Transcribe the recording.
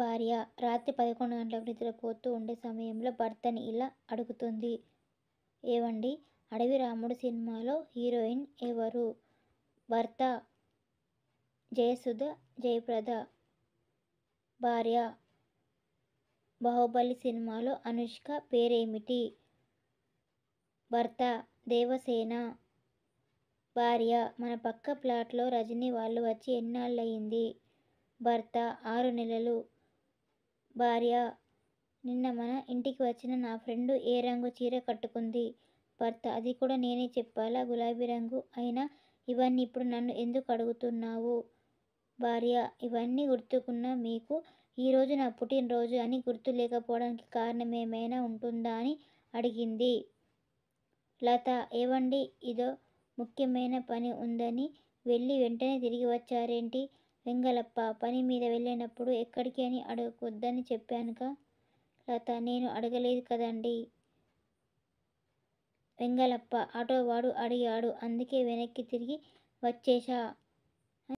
భార్య రాత్రి పదకొండు గంటలకు నిద్రపోతూ ఉండే సమయంలో భర్తని ఇలా అడుగుతుంది ఏవండి అడవి రాముడు సినిమాలో హీరోయిన్ ఎవరు భర్త జయసుధ జయప్రద భార్య బాహుబలి సినిమాలో అనుష్క పేరేమిటి భర్త దేవసేన భార్య మన పక్క ప్లాట్లో రజనీ వాళ్ళు వచ్చి ఎన్నాళ్ళయింది భర్త ఆరు నెలలు భార్య నిన్న మన ఇంటికి వచ్చిన నా ఫ్రెండ్ ఏ రంగు చీర కట్టుకుంది భర్త అది కూడా నేనే చెప్పాలా గులాబీ రంగు అయినా ఇవన్నీ ఇప్పుడు నన్ను ఎందుకు అడుగుతున్నావు భార్య ఇవన్నీ గుర్తుకున్న మీకు ఈరోజు నా పుట్టినరోజు అని గుర్తు లేకపోవడానికి కారణం ఏమైనా ఉంటుందా అని అడిగింది లత ఏవండి ఇదో ముఖ్యమైన పని ఉందని వెళ్ళి వెంటనే తిరిగి వచ్చారేంటి వెంగలప్ప పని మీద వెళ్ళినప్పుడు ఎక్కడికి అని అడగకూడదని చెప్పానుక లత నేను అడగలేదు కదండి వెంగలప్ప ఆటోవాడు అడిగాడు అందుకే వెనక్కి తిరిగి వచ్చేశా